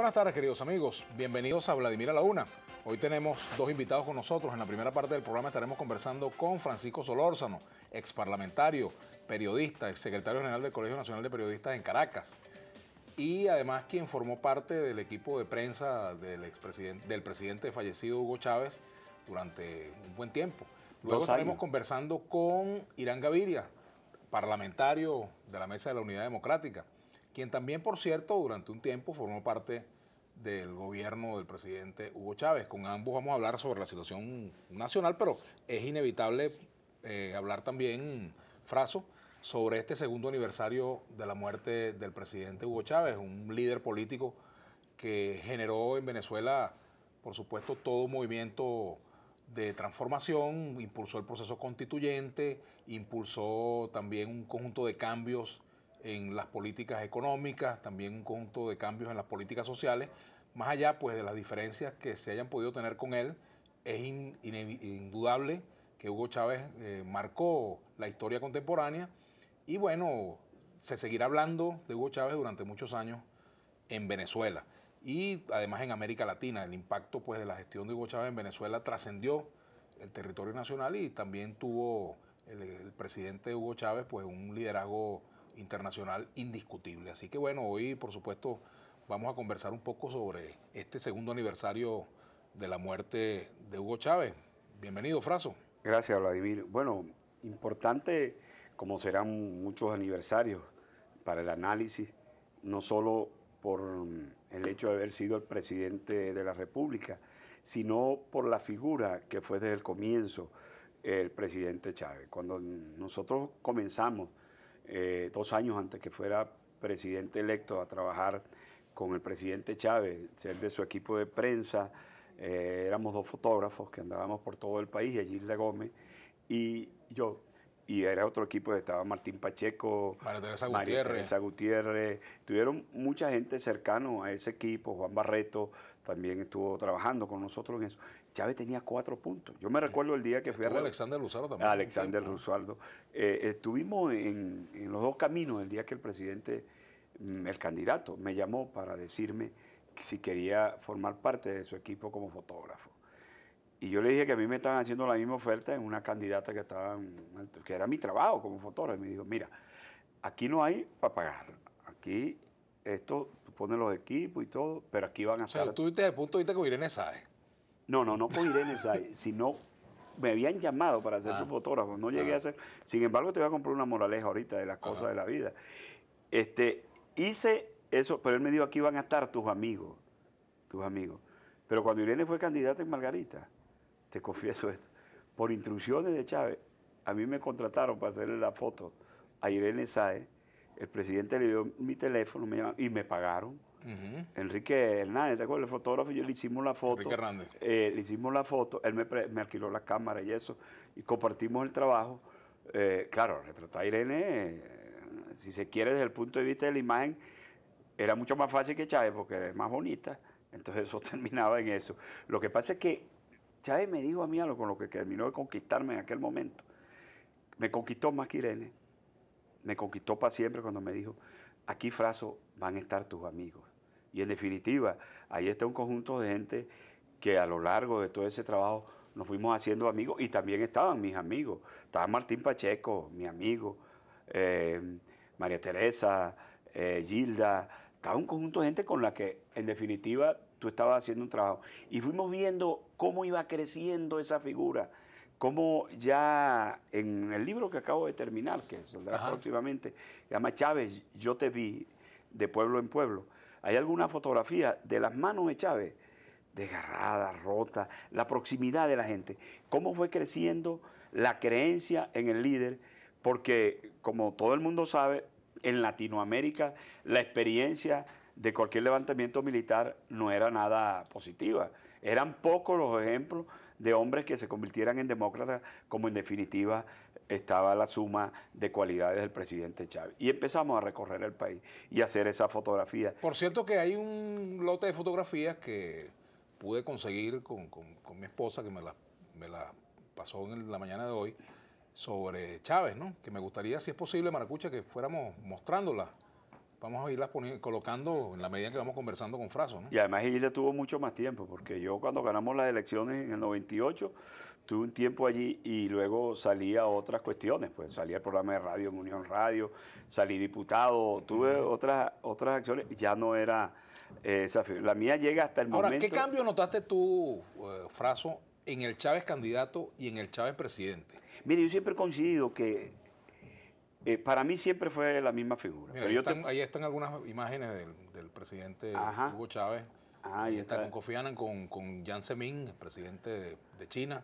buenas tardes, queridos amigos. Bienvenidos a Vladimir a la Hoy tenemos dos invitados con nosotros. En la primera parte del programa estaremos conversando con Francisco Solórzano, ex parlamentario, periodista, ex secretario general del Colegio Nacional de Periodistas en Caracas y además quien formó parte del equipo de prensa del, del presidente fallecido Hugo Chávez durante un buen tiempo. Luego estaremos conversando con Irán Gaviria, parlamentario de la Mesa de la Unidad Democrática quien también, por cierto, durante un tiempo formó parte del gobierno del presidente Hugo Chávez. Con ambos vamos a hablar sobre la situación nacional, pero es inevitable eh, hablar también, Fraso, sobre este segundo aniversario de la muerte del presidente Hugo Chávez, un líder político que generó en Venezuela, por supuesto, todo un movimiento de transformación, impulsó el proceso constituyente, impulsó también un conjunto de cambios en las políticas económicas, también un conjunto de cambios en las políticas sociales, más allá pues de las diferencias que se hayan podido tener con él, es indudable que Hugo Chávez eh, marcó la historia contemporánea y bueno, se seguirá hablando de Hugo Chávez durante muchos años en Venezuela y además en América Latina. El impacto pues de la gestión de Hugo Chávez en Venezuela trascendió el territorio nacional y también tuvo el, presidente Hugo Chávez pues un liderazgo internacional indiscutible. Así que bueno, hoy por supuesto vamos a conversar un poco sobre este segundo aniversario de la muerte de Hugo Chávez. Bienvenido, Fraso. Gracias, Vladimir. Bueno, importante, como serán muchos aniversarios para el análisis, no solo por mm, el hecho de haber sido el presidente de la República, sino por la figura que fue desde el comienzo el presidente Chávez. Cuando nosotros comenzamos eh, dos años antes que fuera presidente electo, a trabajar con el presidente Chávez, ser de su equipo de prensa. Eh, éramos dos fotógrafos que andábamos por todo el país, Gilda Gómez y yo. Y era otro equipo, estaba Martín Pacheco, María Teresa Gutiérrez. Gutiérrez. Tuvieron mucha gente cercano a ese equipo, Juan Barreto también estuvo trabajando con nosotros en eso. Chávez tenía cuatro puntos. Yo me recuerdo el día que fue fui a... Alexander Luzardo también. Alexander Luzardo. Eh, estuvimos en, los dos caminos el día que el presidente, mm, el candidato, me llamó para decirme si quería formar parte de su equipo como fotógrafo. Y yo le dije que a mí me estaban haciendo la misma oferta en una candidata que, estaba que era mi trabajo como fotógrafo. Y me dijo, mira, aquí no hay para pagar. Aquí esto, tú pones los equipos y todo, pero aquí van a o sea, tú viste punto de vista que Irene Sáez. No, no, no con Irene Sáez, sino me habían llamado para hacer ah. su fotógrafo, no llegué a ser. Ah. Sin embargo, te voy a comprar una moraleja ahorita de las cosas de la vida. Este, hice eso, pero él me dijo, aquí van a estar tus amigos, tus amigos. Pero cuando Irene fue candidata en Margarita, te confieso esto, por instrucciones de Chávez, a mí me contrataron para hacerle la foto a Irene Sáez. el presidente le dio mi teléfono y me pagaron Enrique Hernández, El fotógrafo, yo le hicimos la foto. Enrique eh, le hicimos la foto, él me, alquiló la cámara y eso, y compartimos el trabajo. Eh, claro, retratar a Irene, eh, si se quiere desde el punto de vista de la imagen, era mucho más fácil que Chávez porque es más bonita. Entonces eso terminaba en eso. Lo que pasa es que Chávez me dijo a mí algo con lo que terminó de conquistarme en aquel momento. Me conquistó más que Irene. Me conquistó para siempre cuando me dijo, aquí Fraso van a estar tus amigos. Y en definitiva, ahí está un conjunto de gente que a lo largo de todo ese trabajo nos fuimos haciendo amigos y también estaban mis amigos. Estaba Martín Pacheco, mi amigo, eh, María Teresa, eh, Gilda. Estaba un conjunto de gente con la que en definitiva tú estabas haciendo un trabajo. Y fuimos viendo cómo iba creciendo esa figura Cómo ya en el libro que acabo de terminar, que es próximamente, se llama Chávez, Yo te vi, de pueblo en pueblo, hay alguna fotografía de las manos de Chávez, desgarradas, rotas, la proximidad de la gente, cómo fue creciendo la creencia en el líder, porque como todo el mundo sabe, en Latinoamérica la experiencia de cualquier levantamiento militar no era nada positiva. Eran pocos los ejemplos de hombres que se convirtieran en demócratas, como en definitiva estaba la suma de cualidades del presidente Chávez. Y empezamos a recorrer el país y hacer esa fotografía. Por cierto que hay un lote de fotografías que pude conseguir con, mi esposa, que me las la pasó en la mañana de hoy, sobre Chávez, ¿no? Que me gustaría, si es posible, Maracucha, que fuéramos mostrándolas vamos a irlas colocando en la medida que vamos conversando con Frazo. ¿no? Y además ella tuvo mucho más tiempo, porque yo cuando ganamos las elecciones en el 98, Tuve un tiempo allí y luego salía a otras cuestiones, pues salí al programa de radio en Unión Radio, salí diputado, tuve otras, otras acciones, ya no era eh, esa figura La mía llega hasta el momento... Ahora, ¿qué cambio notaste tú, Frazo, eh, Fraso, en el Chávez candidato y en el Chávez presidente? Mire, yo siempre he coincidido que eh, para mí siempre fue la misma figura. ahí, están, algunas imágenes del, presidente Hugo Chávez. Ah, ahí está, con Kofi Annan, con, con Zemin, el presidente de China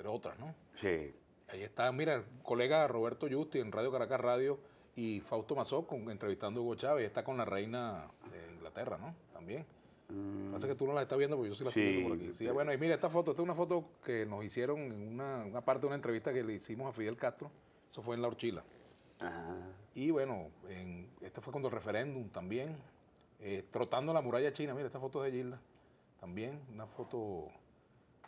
entre otras, ¿no? Sí. Ahí está, mira, el colega Roberto Justi en Radio Caracas Radio y Fausto Mazó con, entrevistando a Hugo Chávez, está con la reina de Inglaterra, ¿no? También. Mm. Pasa que tú no la estás viendo porque yo sí la sí. por aquí. Sí, bueno, y mira esta foto, esta es una foto que nos hicieron en una, parte de una entrevista que le hicimos a Fidel Castro, eso fue en La Orchila. Ajá. Y bueno, en, este fue cuando el referéndum también, eh, trotando la muralla china, mira esta foto de Gilda, también una foto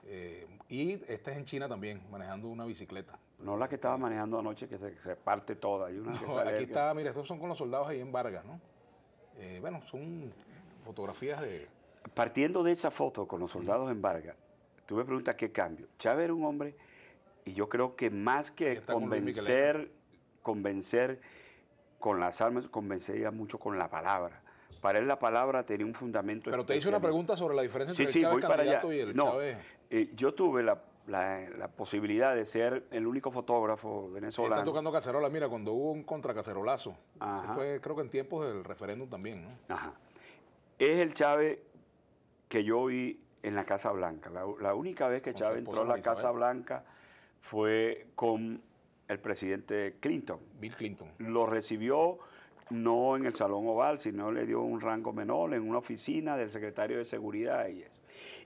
eh, y esta es en China también, manejando una bicicleta. No la que estaba manejando anoche, que se, parte toda. una aquí está, mira, estos son con los soldados ahí en Vargas, ¿no? Eh, bueno, son fotografías de... Partiendo de esa foto con los soldados en Vargas, tú me preguntas qué cambio. Chávez era un hombre, y yo creo que más que convencer, convencer con las armas, convencería mucho con la palabra para él la palabra tenía un fundamento. Pero te hice una pregunta sobre la diferencia entre el Chávez candidato y el eh, yo tuve la, posibilidad de ser el único fotógrafo venezolano. Está tocando cacerola, mira, cuando hubo un contracacerolazo. cacerolazo fue, creo que en tiempos del referéndum también, ¿no? Ajá. Es el Chávez que yo vi en la Casa Blanca. La, la única vez que Chávez entró a la Casa Blanca fue con el presidente Clinton. Bill Clinton. Lo recibió no en el salón oval, sino le dio un rango menor en una oficina del secretario de Seguridad y eso.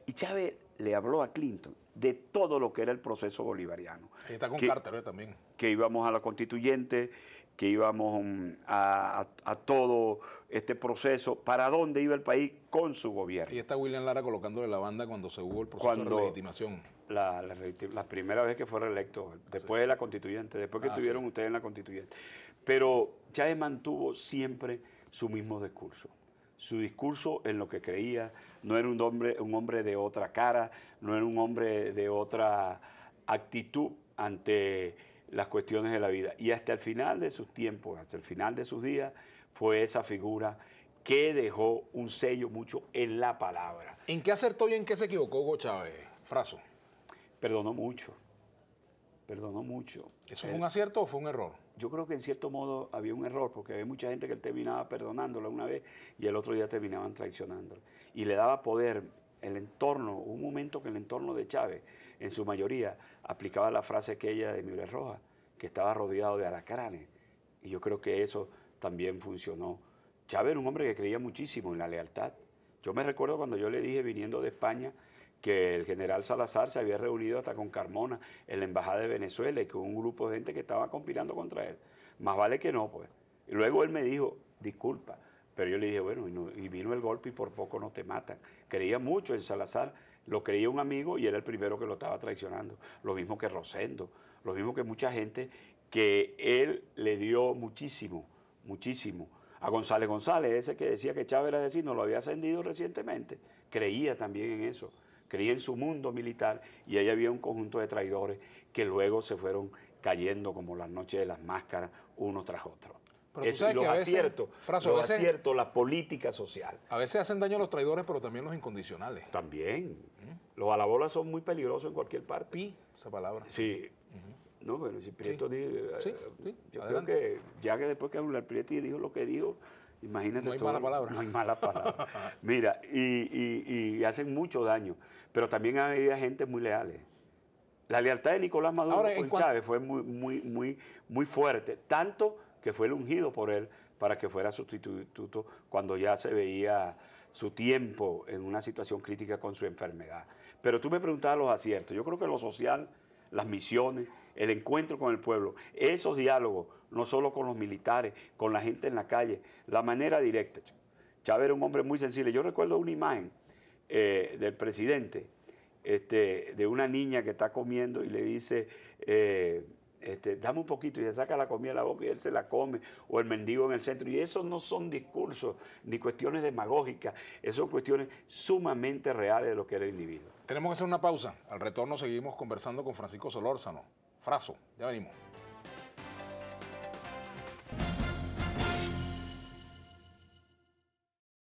Y Chávez le habló a Clinton de todo lo que era el proceso bolivariano. está con Carter eh, también. Que íbamos a la constituyente, que íbamos mm, a, todo este proceso, para dónde iba el país con su gobierno. Y está William Lara colocándole la banda cuando se hubo el proceso de legitimación la, primera vez que fue reelecto, después de la constituyente, después que estuvieron ah, ustedes en la constituyente. Pero Chávez mantuvo siempre su mismo discurso. Su discurso en lo que creía, no era un hombre, un hombre de otra cara, no era un hombre de otra actitud ante las cuestiones de la vida. Y hasta el final de sus tiempos, hasta el final de sus días, fue esa figura que dejó un sello mucho en la palabra. ¿En qué acertó y en qué se equivocó Hugo Chávez? Fraso perdonó mucho. Perdonó mucho. ¿Eso fue un acierto o fue un error? Yo creo que en cierto modo había un error, porque había mucha gente que él terminaba perdonándolo una vez y el otro día terminaban traicionándolo. Y le daba poder el entorno, un momento que el entorno de Chávez, en su mayoría, aplicaba la frase aquella de Miguel Rojas, que estaba rodeado de alacranes. Y yo creo que eso también funcionó. Chávez era un hombre que creía muchísimo en la lealtad. Yo me recuerdo cuando yo le dije, viniendo de España, que el general Salazar se había reunido hasta con Carmona en la Embajada de Venezuela y con un grupo de gente que estaba conspirando contra él. Más vale que no, pues. Y luego él me dijo, disculpa, pero yo le dije, bueno, y, vino el golpe y por poco no te matan. Creía mucho en Salazar, lo creía un amigo y era el primero que lo estaba traicionando. Lo mismo que Rosendo, lo mismo que mucha gente que él le dio muchísimo, muchísimo. A González González, ese que decía que Chávez era no lo había ascendido recientemente. Creía también en eso en su mundo militar y ahí había un conjunto de traidores que luego se fueron cayendo como las noches de las máscaras uno tras otro. Eso es los cierto lo acierto, la política social. A veces hacen daño a los traidores, pero también los incondicionales. También. Los a la bola son muy peligrosos en cualquier parte. Pi, esa palabra. Sí. No, bueno, si Prieto sí. Eh, sí, Yo creo que ya que después que Prieto dijo lo que dijo, no hay mala palabra. mala palabra. Mira, y, hacen mucho daño. Pero también había gente muy leales. La lealtad de Nicolás Maduro con Chávez fue muy, muy, muy, muy fuerte. Tanto que fue el ungido por él para que fuera sustituto cuando ya se veía su tiempo en una situación crítica con su enfermedad. Pero tú me preguntabas los aciertos. Yo creo que lo social las misiones, el encuentro con el pueblo, esos diálogos, no solo con los militares, con la gente en la calle, la manera directa. Chávez era un hombre muy sensible. Yo recuerdo una imagen eh, del presidente, este, de una niña que está comiendo y le dice, eh, este, dame un poquito y se saca la comida de la boca y él se la come, o el mendigo en el centro. Y esos no son discursos ni cuestiones demagógicas, esos son cuestiones sumamente reales de lo que era el individuo. Tenemos que hacer una pausa. Al retorno seguimos conversando con Francisco Solórzano. fraso ya venimos.